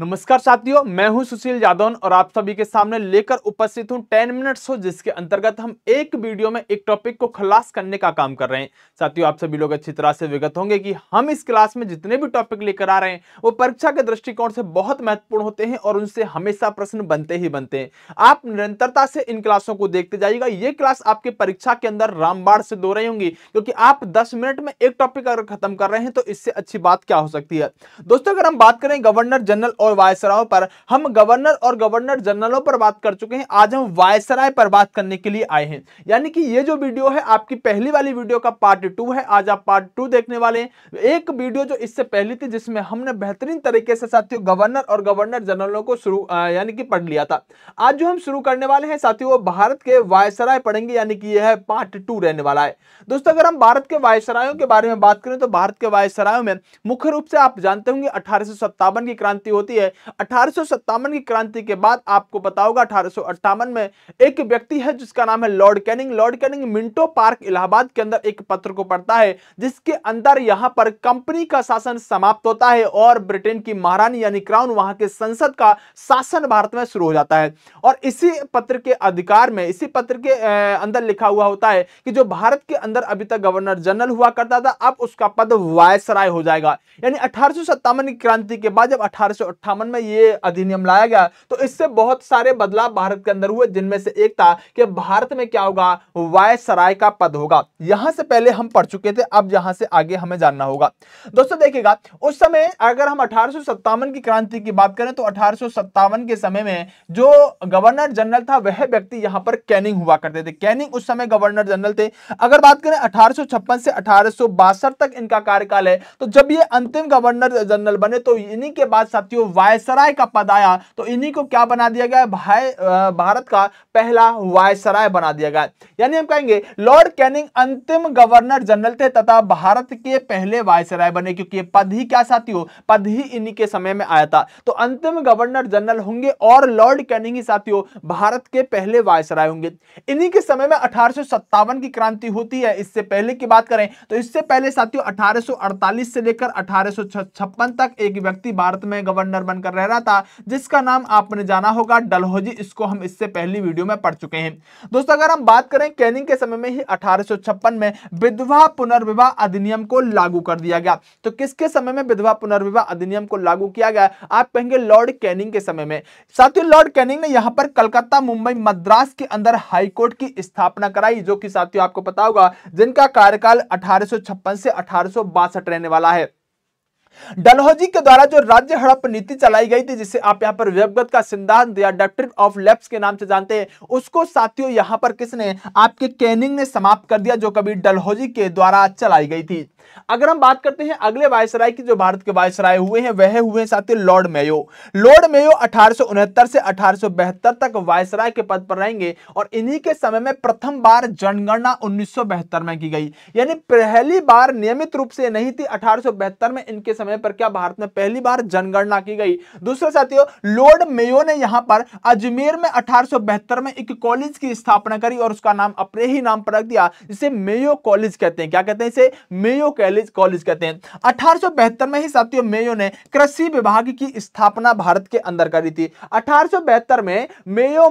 नमस्कार साथियों मैं हूं सुशील यादव और आप सभी के सामने लेकर उपस्थित हूं टेन मिनट्स हो जिसके अंतर्गत हम एक वीडियो में एक टॉपिक को खलास करने का काम कर रहे हैं साथियों आप सभी लोग अच्छी तरह से विगत होंगे कि हम इस क्लास में जितने भी टॉपिक लेकर आ रहे हैं वो परीक्षा के दृष्टिकोण से बहुत महत्वपूर्ण होते हैं और उनसे हमेशा प्रश्न बनते ही बनते हैं आप निरंतरता से इन क्लासों को देखते जाइएगा ये क्लास आपके परीक्षा के अंदर रामबाड़ से दो रही होंगी क्योंकि आप दस मिनट में एक टॉपिक अगर खत्म कर रहे हैं तो इससे अच्छी बात क्या हो सकती है दोस्तों अगर हम बात करें गवर्नर जनरल और वायसरायों पर हम गवर्नर और गवर्नर जनरलों पर बात कर चुके हैं आज हम वायसराय पर बात करने के लिए आए हैं यानी कि ये जो वीडियो है आपकी पहली वाली वीडियो का पार्ट टू है आज आप पार्ट टू देखने वाले हैं एक वीडियो जो इससे पहली थी जिसमें हमने बेहतरीन तरीके से साथियों गवर्नर और गवर्नर जनरलों को शुरू यानी कि पढ़ लिया था आज जो हम शुरू करने वाले हैं साथियों वो भारत के वायसराय पढ़ेंगे यानी कि यह है पार्ट टू रहने वाला है दोस्तों अगर हम भारत के वायसरायों के बारे में बात करें तो भारत के वायसरायों में मुख्य रूप से आप जानते होंगे अठारह की क्रांति होती क्रांति है अठारह की क्रांति के बाद आपको बताओगा अठारह में एक व्यक्ति है जिसका नाम है Lord Canning Lord Canning Minto Park Allahabad के अंदर एक पत्र को पढ़ता है जिसके अंदर यहाँ पर कंपनी का शासन समाप्त होता है और ब्रिटेन की महारानी यानी क्राउन वहां के संसद का शासन भारत में शुरू हो जाता है और इसी पत्र के अधिकार में इसी पत्र के अंदर लिखा हुआ होता है कि जो भारत के अंदर अभी तक गवर्नर जनरल हुआ करता था अब उसका पद वायसराय हो जाएगा यानी अठारह की क्रांति के बाद जब अठारह अट्ठावन में ये अधिनियम लाया गया तो इससे बहुत सारे बदलाव भारत के अंदर हुए जिनमें से एक था कि भारत में क्या होगा वायसराय का पद होगा यहां से पहले हम पढ़ चुके थे अब यहां से आगे हमें जानना होगा दोस्तों देखिएगा उस समय अगर हम अठारह की क्रांति की बात करें तो अठारह के समय में जो गवर्नर जनरल था वह व्यक्ति यहां पर कैनिंग हुआ करते थे कैनिंग उस समय गवर्नर जनरल थे अगर बात करें अठारह से अठारह तक इनका कार्यकाल है तो जब ये अंतिम गवर्नर जनरल बने तो इन्हीं के बाद साथियों वायसराय का पद आया तो इन्हीं को क्या बना दिया गया भाई भारत का पहला वायसराय बना दिया गया यानी हम कहेंगे लॉर्ड कैनिंग अंतिम गवर्नर जनरल थे तथा भारत के पहले वायसराय बने क्योंकि पद ही क्या साथियों पद ही इन्हीं के समय में आया था तो अंतिम गवर्नर जनरल होंगे और लॉर्ड कैनिंग ही साथियों भारत के पहले वायसराय होंगे इन्हीं के समय में अठारह की क्रांति होती है इससे पहले की बात करें तो इससे पहले साथियों अठारह से लेकर अठारह तक एक व्यक्ति भारत में गवर्नर बनकर रह रहा था जिसका नाम आपने जाना होगा डलहोजी इसको हम इससे पहली वीडियो में पढ़ चुके हैं दोस्तों अगर हम बात करें कैनिंग के समय में ही अठारह में विधवा पुनर्विवाह अधिनियम को लागू कर दिया गया तो किसके समय में विधवा पुनर्विवाह अधिनियम को लागू किया गया आप कहेंगे लॉर्ड कैनिंग के समय में साथ ही लॉर्ड कैनिंग ने यहां पर कलकत्ता मुंबई मद्रास के अंदर हाईकोर्ट की स्थापना कराई जो कि साथियों आपको पता होगा जिनका कार्यकाल अठारह से अठारह रहने वाला है डलहौजी के द्वारा जो राज्य हड़प नीति चलाई गई थी जिसे आप यहां पर व्यवगत का सिद्धांत या डॉक्टर ऑफ लेप्स के नाम से जानते हैं उसको साथियों यहां पर किसने आपके कैनिंग ने समाप्त कर दिया जो कभी डलहोजी के द्वारा चलाई गई थी अगर हम बात करते हैं अगले वायसराय की जो भारत के वायसराय हुए हैं वह हुए साथियों लॉर्ड मेयो लॉर्ड मेयो अठारह से अठारह तक वायसराय के पद पर रहेंगे और इन्हीं के समय में प्रथम बार जनगणना उन्नीस में की गई यानी पहली बार नियमित रूप से नहीं थी अठारह में इनके समय समय पर क्या भारत में पहली बार जनगणना की गई दूसरे साथियों लॉर्ड मेयो ने यहां पर अजमेर में अठारह में एक कॉलेज की स्थापना करी और उसका नाम अपने ही नाम पर रख दिया जिसे मेयो कॉलेज कहते हैं क्या कहते हैं इसे मेयो कॉलेज कॉलेज कहते हैं अठारह में ही साथियों मेयो ने कृषि विभाग की स्थापना भारत के अंदर करी थी अठारह में मेयो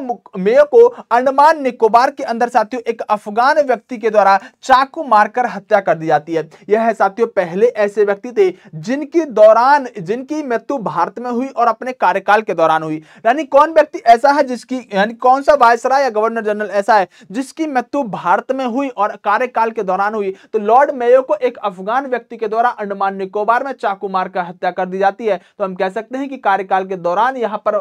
मेयो को अंडमान निकोबार के अंदर साथियों एक अफगान व्यक्ति के द्वारा चाकू मारकर हत्या कर दी जाती है यह साथियों पहले ऐसे व्यक्ति थे जिन जिनके दौरान जिनकी मृत्यु भारत में हुई और अपने कार्यकाल के दौरान हुई यानी कौन व्यक्ति ऐसा है जिसकी यानी कौन सा वायसराय या गवर्नर जनरल ऐसा है जिसकी मृत्यु भारत में हुई और कार्यकाल के दौरान हुई तो लॉर्ड मेयो को एक अफगान व्यक्ति के द्वारा अंडमान निकोबार में चाकू मारकर हत्या कर दी जाती है तो हम कह सकते हैं कि कार्यकाल के दौरान यहाँ पर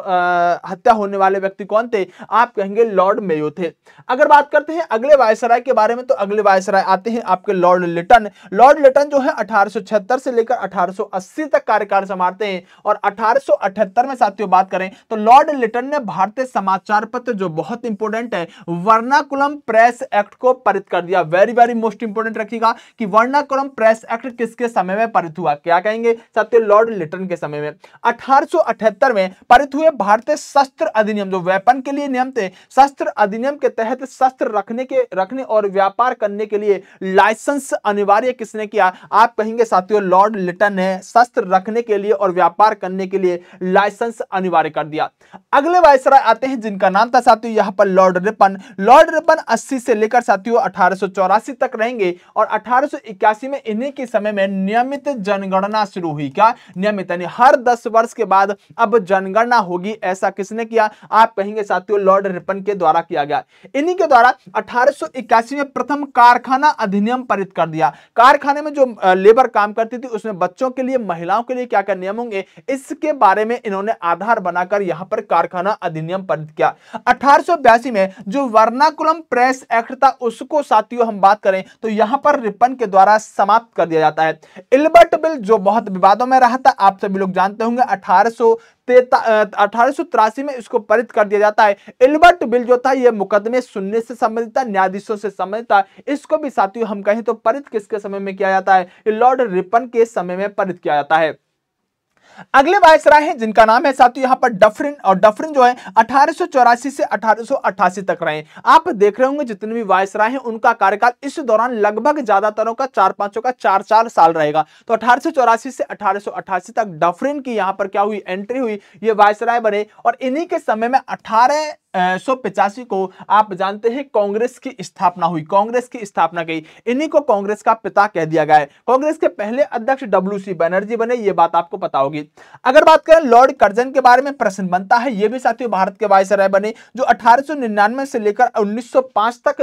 हत्या होने वाले व्यक्ति कौन थे आप कहेंगे लॉर्ड मेयो थे अगर बात करते हैं अगले वायसराय के बारे में तो अगले वायसराय आते हैं आपके लॉर्ड लिटन लॉर्ड लिटन जो है अठारह से लेकर अठारह 1880 तक कार्यकाल संभालते हैं और 1878 में साथियों बात करें तो लॉर्ड लिटन ने भारतीय समाचार पत्र जो बहुत इंपॉर्टेंट है वर्णाकुलम प्रेस एक्ट को पारित कर दिया वेरी वेरी मोस्ट इंपोर्टेंट रखेगा कि वर्णाकुलम प्रेस एक्ट किसके समय में पारित हुआ क्या कहेंगे साथियों लॉर्ड लिटन के समय में अठारह में पारित हुए भारतीय शस्त्र अधिनियम जो वेपन के लिए नियम थे शस्त्र अधिनियम के तहत शस्त्र रखने के रखने और व्यापार करने के लिए लाइसेंस अनिवार्य किसने किया आप कहेंगे साथियों लॉर्ड लिटन ने शस्त्र रखने के लिए और व्यापार करने के लिए लाइसेंस अनिवार्य कर दिया अगले वायसराय आते हैं जिनका नाम था साथियों यहाँ पर लॉर्ड रिपन लॉर्ड रिपन अस्सी से लेकर साथियों अठारह तक रहेंगे और अठारह में इन्हीं के समय में नियमित जनगणना शुरू हुई क्या नियमित यानी हर दस वर्ष के बाद अब जनगणना होगी ऐसा किसने किया आप कहेंगे साथियों लॉर्ड रिपन के द्वारा किया गया इन्हीं के द्वारा अठारह में प्रथम कारखाना अधिनियम पारित कर दिया कारखाने में जो लेबर काम करती थी उसमें बच्चों के लिए महिलाओं के लिए क्या क्या नियम होंगे इसके बारे में इन्होंने आधार बनाकर यहां पर कारखाना अधिनियम पारित किया अठारह में जो वर्णाकुलम प्रेस एक्ट था उसको साथियों हम बात करें तो यहां पर रिपन के द्वारा समाप्त कर दिया जाता है इलबर्ट बिल जो बहुत विवादों में रहा था आप सभी लोग जानते होंगे अठारह अठारह में इसको परित कर दिया जाता है एल्बर्ट बिल जो था यह मुकदमे सुनने से संबंधित था न्यायाधीशों से संबंधित था इसको भी साथियों हम कहें तो परित किसके समय में किया जाता है लॉर्ड रिपन के समय में परित किया जाता है अगले वायसराय हैं जिनका नाम है साथियों यहां पर डफरिन और डफरिन जो है अठारह से अठारह तक रहे आप देख रहे होंगे जितने भी वायसराय हैं उनका कार्यकाल इस दौरान लगभग ज्यादातरों का चार पांचों का चार चार साल रहेगा तो अठारह से अठारह तक डफरिन की यहां पर क्या हुई एंट्री हुई ये वायसराय बने और इन्हीं के समय में अठारह सौ पिचासी को आप जानते हैं कांग्रेस की स्थापना हुई कांग्रेस की स्थापना गई इन्हीं को कांग्रेस का पिता कह दिया गया है कांग्रेस के पहले अध्यक्ष डब्ल्यू सी बनर्जी बने ये बात आपको पता होगी अगर बात करें लॉर्ड कर्जन के बारे में प्रश्न बनता है ये भी साथियों भारत के वायसराय बने जो अठारह से लेकर उन्नीस तक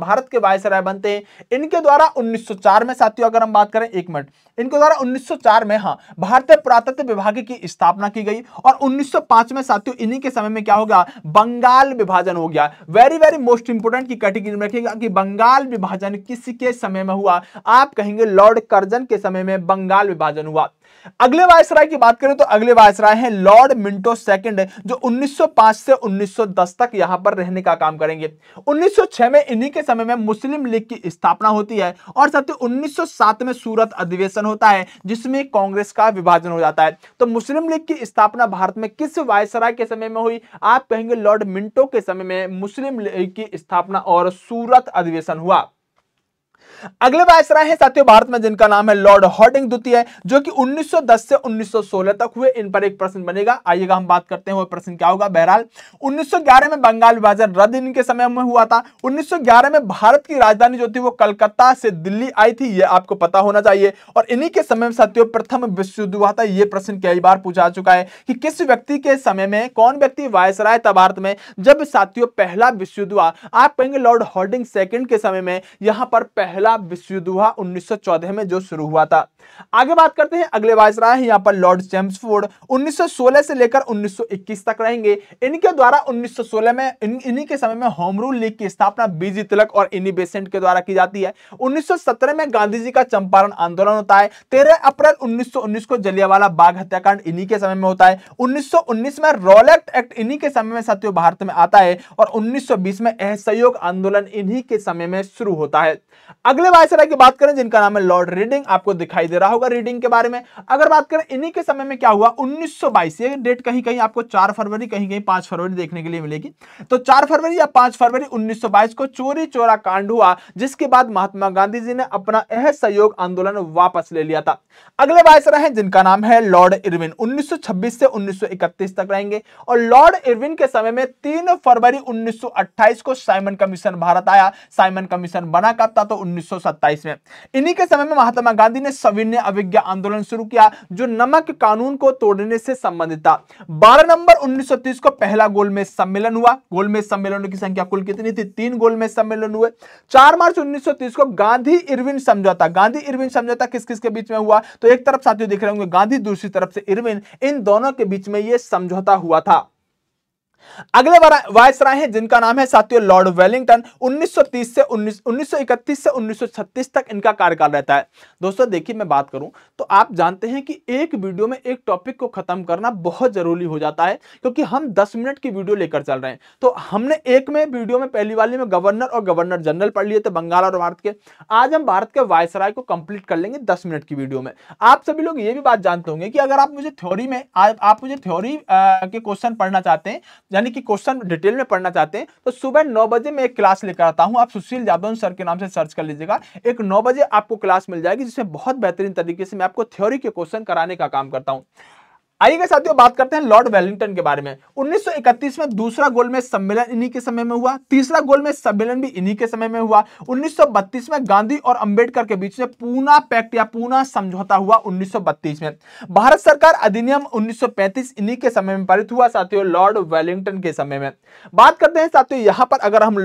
भारत के वायसराय बनते हैं इनके द्वारा उन्नीस में साथियों अगर हम बात करें एक मिनट इनके द्वारा उन्नीस में हाँ भारतीय पुरातत्व विभाग की स्थापना की गई और उन्नीस में साथियों इन्हीं के समय में क्या होगा बंगाल बंगाल विभाजन हो गया वेरी वेरी मोस्ट इंपोर्टेंट की कैटेगरी में रखेगा कि बंगाल विभाजन किसके समय में हुआ आप कहेंगे लॉर्ड कर्जन के समय में बंगाल विभाजन हुआ अगले वायसराय की बात करें तो अगले वायसराय हैं लॉर्ड मिंटो सेकंड जो 1905 से 1910 तक यहां पर रहने का काम करेंगे 1906 में इन्हीं के समय में मुस्लिम लीग की स्थापना होती है और साथ ही 1907 में सूरत अधिवेशन होता है जिसमें कांग्रेस का विभाजन हो जाता है तो मुस्लिम लीग की स्थापना भारत में किस वायसराय के समय में हुई आप कहेंगे लॉर्ड मिंटो के समय में मुस्लिम लीग की स्थापना और सूरत अधिवेशन हुआ अगले वायसराय हैं साथियों भारत में जिनका नाम है लॉर्ड हॉर्डिंग द्वितीय जो कि 1910 से 1916 तक हुए इन पर एक प्रश्न बनेगा आइएगा हम बात करते हैं प्रश्न क्या होगा बहरहाल 1911 में बंगाल विभाजन रद्द इनके समय में हुआ था 1911 में भारत की राजधानी जो थी वो कलकत्ता से दिल्ली आई थी ये आपको पता होना चाहिए और इन्हीं के समय में साथियों प्रथम विश्व युद्ध हुआ था यह प्रश्न कई बार पूछा चुका है कि किस व्यक्ति के समय में कौन व्यक्ति वायसराय था भारत में जब साथियों पहला विश्व युद्ध हुआ आप कहेंगे लॉर्ड हॉर्डिंग सेकेंड के समय में यहां पर पहला पहला विश्व युद्ध हुआ 1914 में जो शुरू हुआ था आगे बात करते हैं अगले वायसराय हैं यहाँ पर लॉर्ड चेम्सफोर्ड 1916 से लेकर 1921 तक रहेंगे इनके द्वारा 1916 में इन, इन्हीं के समय में होम रूल लीग की स्थापना बीजी तिलक और इन्हीं बेसेंट के द्वारा की जाती है 1917 में गांधी जी का चंपारण आंदोलन होता है तेरह अप्रैल उन्नीस को जलियावाला बाघ हत्याकांड इन्हीं के समय में होता है उन्नीस में रॉलेक्ट एक्ट इन्हीं के समय में सत्यो भारत में आता है और उन्नीस में असहयोग आंदोलन इन्हीं के समय में शुरू होता है अगले वायसराय की बात करें जिनका नाम है लॉर्ड रीडिंग आपको दिखाई दे रहा होगा रीडिंग के बारे में अगर बात करें इन्हीं के समय में क्या हुआ 1922 ये डेट कहीं कहीं आपको 4 फरवरी कहीं कहीं 5 फरवरी देखने के लिए मिलेगी तो 4 फरवरी या 5 फरवरी 1922 को चोरी चोरा कांड हुआ जिसके बाद महात्मा गांधी जी ने अपना यह सहयोग आंदोलन वापस ले लिया था अगले वायस रहे जिनका नाम है लॉर्ड इरविन उन्नीस से उन्नीस तक रहेंगे और लॉर्ड इरविन के समय में तीन फरवरी उन्नीस को साइमन कमीशन भारत आया साइमन कमीशन बना कब था तो उन्नीस में इन्हीं के समय में महात्मा गांधी ने सभी विभिन्न अभिज्ञा आंदोलन शुरू किया जो नमक कानून को तोड़ने से संबंधित था बारह नंबर उन्नीस को पहला गोलमेज सम्मेलन हुआ गोलमेज सम्मेलनों की संख्या कुल कितनी थी तीन गोलमेज सम्मेलन हुए चार मार्च उन्नीस को गांधी इरविन समझौता गांधी इरविन समझौता किस किस के बीच में हुआ तो एक तरफ साथियों देख रहे होंगे गांधी दूसरी तरफ से इरविन इन दोनों के बीच में यह समझौता हुआ था अगले वायसराय हैं जिनका नाम है साथियों लॉर्ड वेलिंगटन 1930 से 19, 1931 से 1936 तक इनका कार्यकाल रहता है दोस्तों देखिए मैं बात करूं तो आप जानते हैं कि एक वीडियो में एक टॉपिक को खत्म करना बहुत जरूरी हो जाता है क्योंकि हम 10 मिनट की वीडियो लेकर चल रहे हैं तो हमने एक में वीडियो में पहली वाली में गवर्नर और गवर्नर जनरल पढ़ लिए थे बंगाल और भारत के आज हम भारत के वायसराय को कंप्लीट कर लेंगे दस मिनट की वीडियो में आप सभी लोग ये भी बात जानते होंगे कि अगर आप मुझे थ्योरी में आप मुझे थ्योरी के क्वेश्चन पढ़ना चाहते हैं यानी कि क्वेश्चन डिटेल में पढ़ना चाहते हैं तो सुबह नौ बजे मैं एक क्लास लेकर आता हूँ आप सुशील यादव सर के नाम से सर्च कर लीजिएगा एक नौ बजे आपको क्लास मिल जाएगी जिसमें बहुत बेहतरीन तरीके से मैं आपको थ्योरी के क्वेश्चन कराने का काम करता हूँ आइएगा साथियों बात करते हैं लॉर्ड वेलिंगटन के बारे में 1931 में दूसरा में सम्मेलन इन्हीं के समय में हुआ तीसरा में सम्मेलन भी इन्हीं के समय में हुआ 1932 में गांधी और अंबेडकर के बीच में पूना पैक्ट या पूना समझौता हुआ 1932 में भारत सरकार अधिनियम 1935 इन्हीं के समय में पारित हुआ साथियों लॉर्ड वेलिंगटन के समय में बात करते हैं साथियों यहाँ पर अगर हम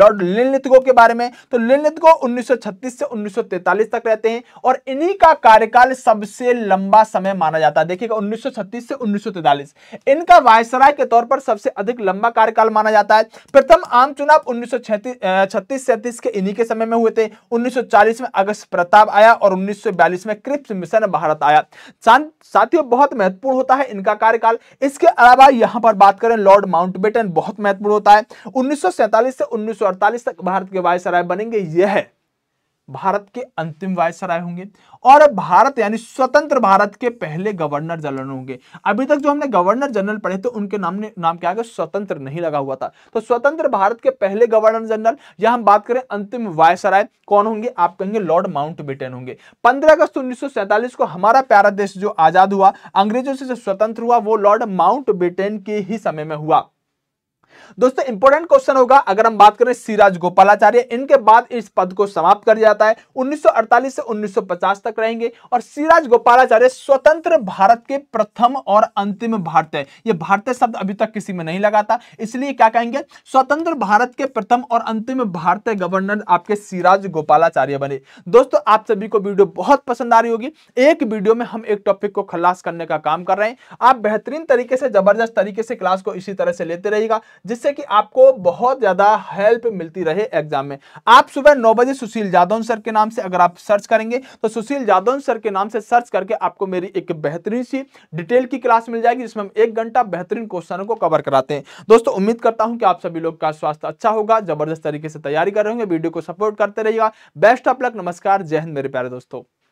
लॉर्ड लिनलिथगो के बारे में तो लिनलिथगो उन्नीस से उन्नीस तक रहते हैं और इन्हीं का कार्यकाल सबसे लंबा समय माना जाता है देखिएगा उन्नीस 1936 से उन्नीस इनका वायसराय के तौर पर सबसे अधिक लंबा कार्यकाल माना जाता है प्रथम आम चुनाव उन्नीस सौ के इन्हीं के समय में हुए थे 1940 में अगस्त प्रताप आया और 1942 में क्रिप्स मिशन भारत आया साथियों बहुत महत्वपूर्ण होता है इनका कार्यकाल इसके अलावा यहां पर बात करें लॉर्ड माउंटबेटन बहुत महत्वपूर्ण होता है उन्नीस से उन्नीस तक भारत के वायसराय बनेंगे यह है भारत के अंतिम वायसराय होंगे और भारत यानी स्वतंत्र भारत के पहले गवर्नर जनरल होंगे अभी तक जो हमने गवर्नर जनरल पढ़े थे उनके नाम ने नाम क्या आगे स्वतंत्र नहीं लगा हुआ था तो स्वतंत्र भारत के पहले गवर्नर जनरल या हम बात करें अंतिम वायसराय कौन होंगे आप कहेंगे लॉर्ड माउंट बेटे होंगे पंद्रह अगस्त उन्नीस को हमारा प्यारा देश जो आजाद हुआ अंग्रेजों से जो स्वतंत्र हुआ वो लॉर्ड माउंट के ही समय में हुआ दोस्तों इंपोर्टेंट क्वेश्चन होगा अगर हम बात करें सिराज गोपालाचार्य इनके बाद इस पद को समाप्त कर जाता है 1948 से 1950 तक रहेंगे और सिराज गोपालाचार्य स्वतंत्र भारत के प्रथम और अंतिम भारतीय ये भारतीय शब्द अभी तक किसी में नहीं लगा था इसलिए क्या कहेंगे स्वतंत्र भारत के प्रथम और अंतिम भारतीय गवर्नर आपके सिराज गोपालाचार्य बने दोस्तों आप सभी को वीडियो बहुत पसंद आ रही होगी एक वीडियो में हम एक टॉपिक को खलास करने का काम कर रहे हैं आप बेहतरीन तरीके से जबरदस्त तरीके से क्लास को इसी तरह से लेते रहेगा जिससे कि आपको बहुत ज़्यादा हेल्प मिलती रहे एग्जाम में आप सुबह नौ बजे सुशील जादौन सर के नाम से अगर आप सर्च करेंगे तो सुशील जादौन सर के नाम से सर्च करके आपको मेरी एक बेहतरीन सी डिटेल की क्लास मिल जाएगी जिसमें हम एक घंटा बेहतरीन क्वेश्चनों को कवर कराते हैं दोस्तों उम्मीद करता हूं कि आप सभी लोग का स्वास्थ्य अच्छा होगा जबरदस्त तरीके से तैयारी कर रहे होंगे वीडियो को सपोर्ट करते रहिएगा बेस्ट ऑफ लक नमस्कार जय हिंद मेरे प्यारे दोस्तों